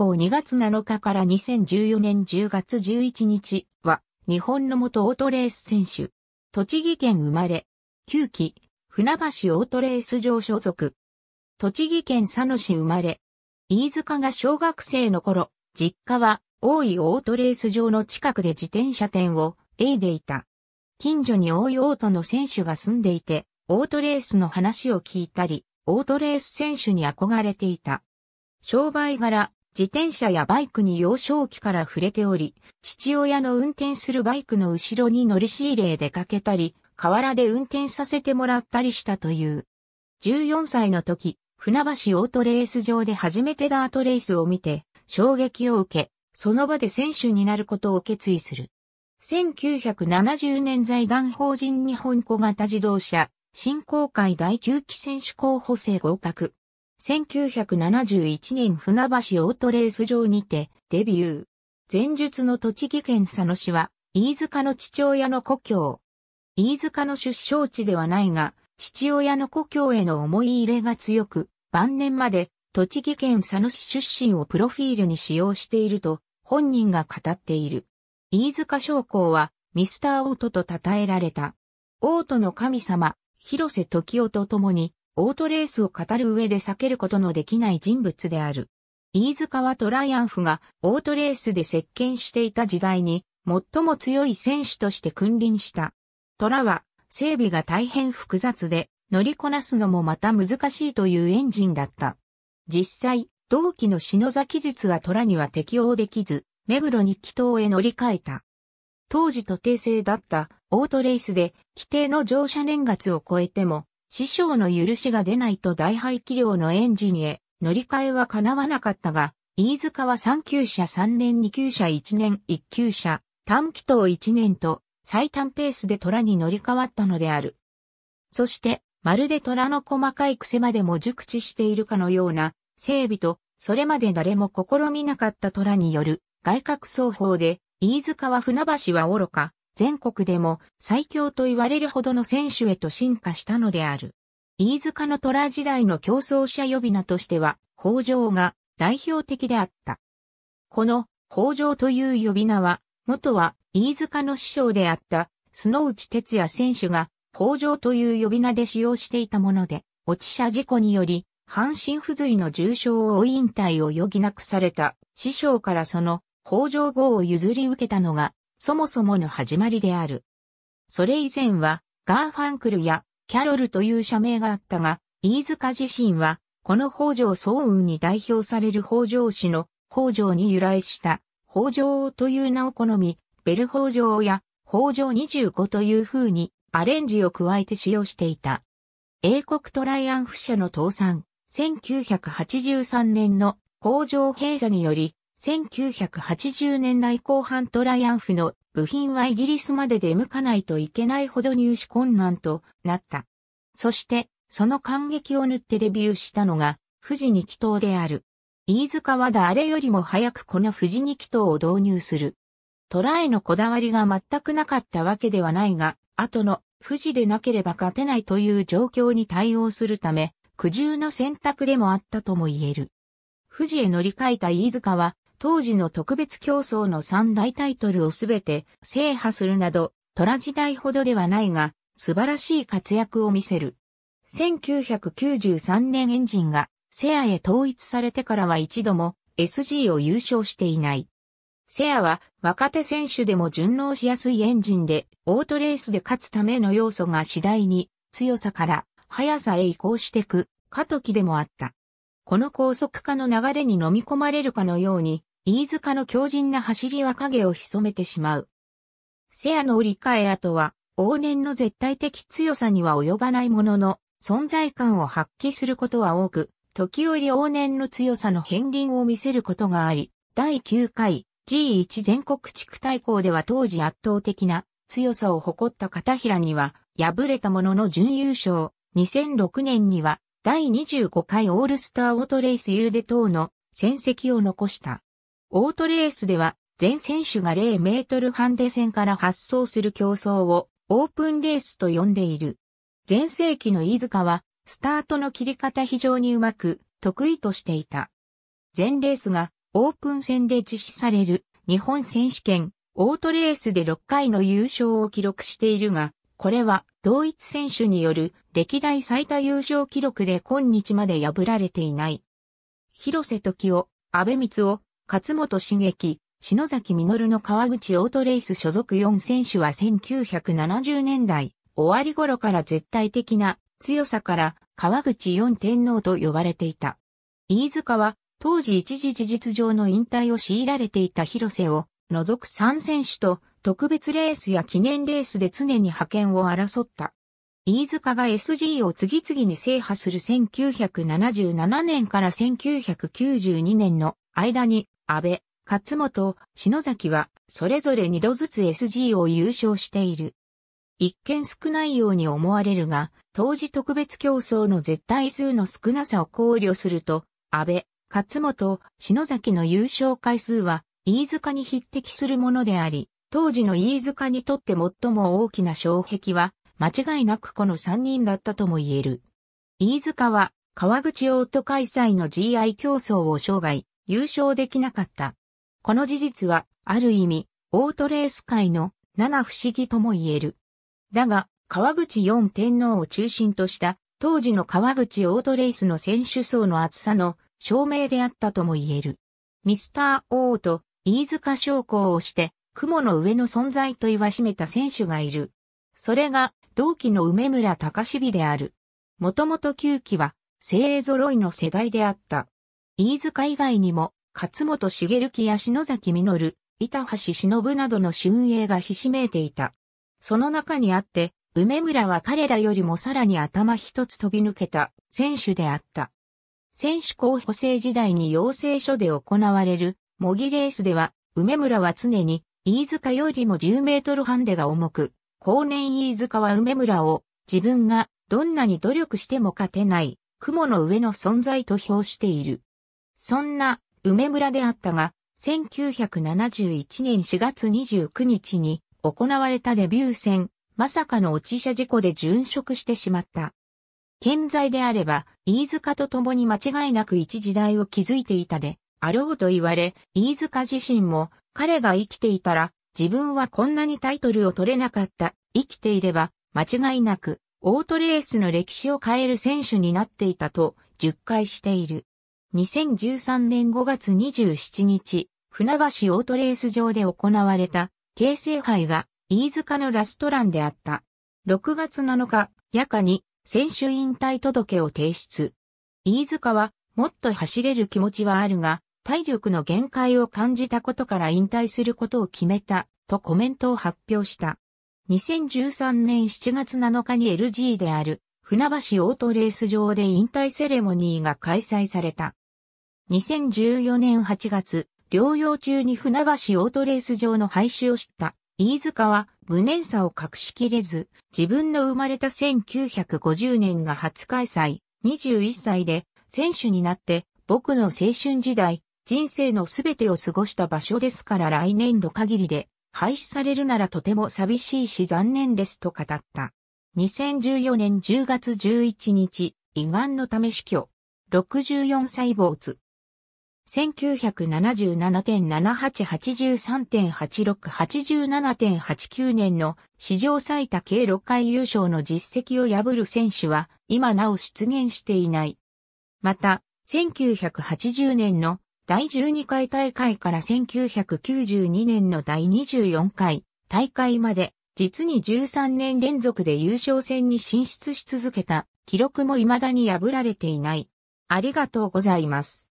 降2月7日から2014年10月11日は、日本の元オートレース選手。栃木県生まれ。9期、船橋オートレース場所属。栃木県佐野市生まれ。飯塚が小学生の頃、実家は、大井オートレース場の近くで自転車店を、営でいた。近所に大井オートの選手が住んでいて、オートレースの話を聞いたり、オートレース選手に憧れていた。商売柄、自転車やバイクに幼少期から触れており、父親の運転するバイクの後ろに乗り仕入れへ出かけたり、河原で運転させてもらったりしたという。14歳の時、船橋オートレース場で初めてダートレースを見て、衝撃を受け、その場で選手になることを決意する。1970年財団法人日本小型自動車、振興会第9期選手候補生合格。1971年船橋オートレース場にてデビュー。前述の栃木県佐野市は、飯塚の父親の故郷。飯塚の出生地ではないが、父親の故郷への思い入れが強く、晩年まで栃木県佐野市出身をプロフィールに使用していると本人が語っている。飯塚商工はミスターオートと称えられた。オートの神様、広瀬時夫と共にオートレースを語る上で避けることのできない人物である。飯塚はトライアンフがオートレースで席巻していた時代に最も強い選手として君臨した。トラは整備が大変複雑で乗りこなすのもまた難しいというエンジンだった。実際、同期の篠崎術は虎には適応できず、目黒に祈祷へ乗り換えた。当時と定制だったオートレースで規定の乗車年月を超えても師匠の許しが出ないと大排気量のエンジンへ乗り換えは叶わなかったが、飯塚は3級車3年2級車1年1級車、短期等1年と最短ペースで虎に乗り換わったのである。そして、まるで虎の細かい癖までも熟知しているかのような、整備と、それまで誰も試みなかった虎による、外角走法で、飯塚は船橋は愚か、全国でも最強と言われるほどの選手へと進化したのである。飯塚の虎時代の競争者呼び名としては、北条が代表的であった。この北条という呼び名は、元は飯塚の師匠であった須内哲也選手が北条という呼び名で使用していたもので、落ち車事故により、半身不随の重傷を負い引退を余儀なくされた師匠からその北条号を譲り受けたのがそもそもの始まりである。それ以前は、ガーファンクルやキャロルという社名があったが、飯塚自身は、この北条早雲に代表される北条氏の北条に由来した北条王という名を好み、ベル北条や北条25という風にアレンジを加えて使用していた。英国トライアンフ社の倒産、1983年の北条閉鎖により、1980年代後半トライアンフの部品はイギリスまで出向かないといけないほど入手困難となった。そして、その感激を塗ってデビューしたのが、富士二気筒である。飯塚は誰よりも早くこの富士二気筒を導入する。トラへのこだわりが全くなかったわけではないが、後の富士でなければ勝てないという状況に対応するため、苦渋の選択でもあったとも言える。富士へ乗り換えた飯塚は、当時の特別競争の三大タイトルをすべて制覇するなど、虎時代ほどではないが、素晴らしい活躍を見せる。1993年エンジンがセアへ統一されてからは一度も SG を優勝していない。セアは若手選手でも順応しやすいエンジンで、オートレースで勝つための要素が次第に強さから速さへ移行してく過渡期でもあった。この高速化の流れに飲み込まれるかのように、飯塚の強靭な走りは影を潜めてしまう。セアの折り替え後は、往年の絶対的強さには及ばないものの、存在感を発揮することは多く、時折往年の強さの片鱗を見せることがあり、第9回 G1 全国地区大抗では当時圧倒的な強さを誇った片平には、敗れたものの準優勝、2006年には第25回オールスターオートレースユー等の戦績を残した。オートレースでは、全選手が0メートルハンデ戦から発送する競争をオープンレースと呼んでいる。前世紀の飯塚は、スタートの切り方非常にうまく、得意としていた。全レースがオープン戦で実施される日本選手権オートレースで6回の優勝を記録しているが、これは同一選手による歴代最多優勝記録で今日まで破られていない。広瀬時を、安倍光を、勝本茂樹、篠崎実の川口オートレース所属4選手は1970年代終わり頃から絶対的な強さから川口4天皇と呼ばれていた。飯塚は当時一時事実上の引退を強いられていた広瀬を除く3選手と特別レースや記念レースで常に派遣を争った。飯塚が SG を次々に制覇する1977年から1992年の間に安倍、勝本、篠崎は、それぞれ2度ずつ SG を優勝している。一見少ないように思われるが、当時特別競争の絶対数の少なさを考慮すると、安倍、勝本、篠崎の優勝回数は、飯塚に匹敵するものであり、当時の飯塚にとって最も大きな障壁は、間違いなくこの3人だったとも言える。飯塚は、川口オート開催の GI 競争を生涯、優勝できなかった。この事実は、ある意味、オートレース界の七不思議とも言える。だが、川口四天皇を中心とした当時の川口オートレースの選手層の厚さの証明であったとも言える。ミスター・オーと飯塚将校をして、雲の上の存在と言わしめた選手がいる。それが、同期の梅村隆史である。もともと9期は、精鋭揃いの世代であった。飯塚以外にも、勝本茂木や篠崎実、板橋忍などの春英がひしめいていた。その中にあって、梅村は彼らよりもさらに頭一つ飛び抜けた選手であった。選手候補生時代に養成所で行われる模擬レースでは、梅村は常に飯塚よりも10メートルハンデが重く、後年飯塚は梅村を自分がどんなに努力しても勝てない雲の上の存在と評している。そんな梅村であったが、1971年4月29日に行われたデビュー戦、まさかの落ち車事故で殉職してしまった。健在であれば、飯塚と共に間違いなく一時代を築いていたで、あろうと言われ、飯塚自身も、彼が生きていたら、自分はこんなにタイトルを取れなかった。生きていれば、間違いなく、オートレースの歴史を変える選手になっていたと、10回している。2013年5月27日、船橋オートレース場で行われた、京成杯が、飯塚のラストランであった。6月7日、夜間に、選手引退届を提出。飯塚は、もっと走れる気持ちはあるが、体力の限界を感じたことから引退することを決めた、とコメントを発表した。2013年7月7日に LG である、船橋オートレース場で引退セレモニーが開催された。2014年8月、療養中に船橋オートレース場の廃止を知った飯塚は無念さを隠しきれず、自分の生まれた1950年が初開催、21歳で選手になって僕の青春時代、人生のすべてを過ごした場所ですから来年度限りで廃止されるならとても寂しいし残念ですと語った。2014年10月11日、胃がんのため死去。64歳坊主。1977.7883.8687.89年の史上最多計6回優勝の実績を破る選手は今なお出現していない。また、1980年の第12回大会から1992年の第24回大会まで実に13年連続で優勝戦に進出し続けた記録も未だに破られていない。ありがとうございます。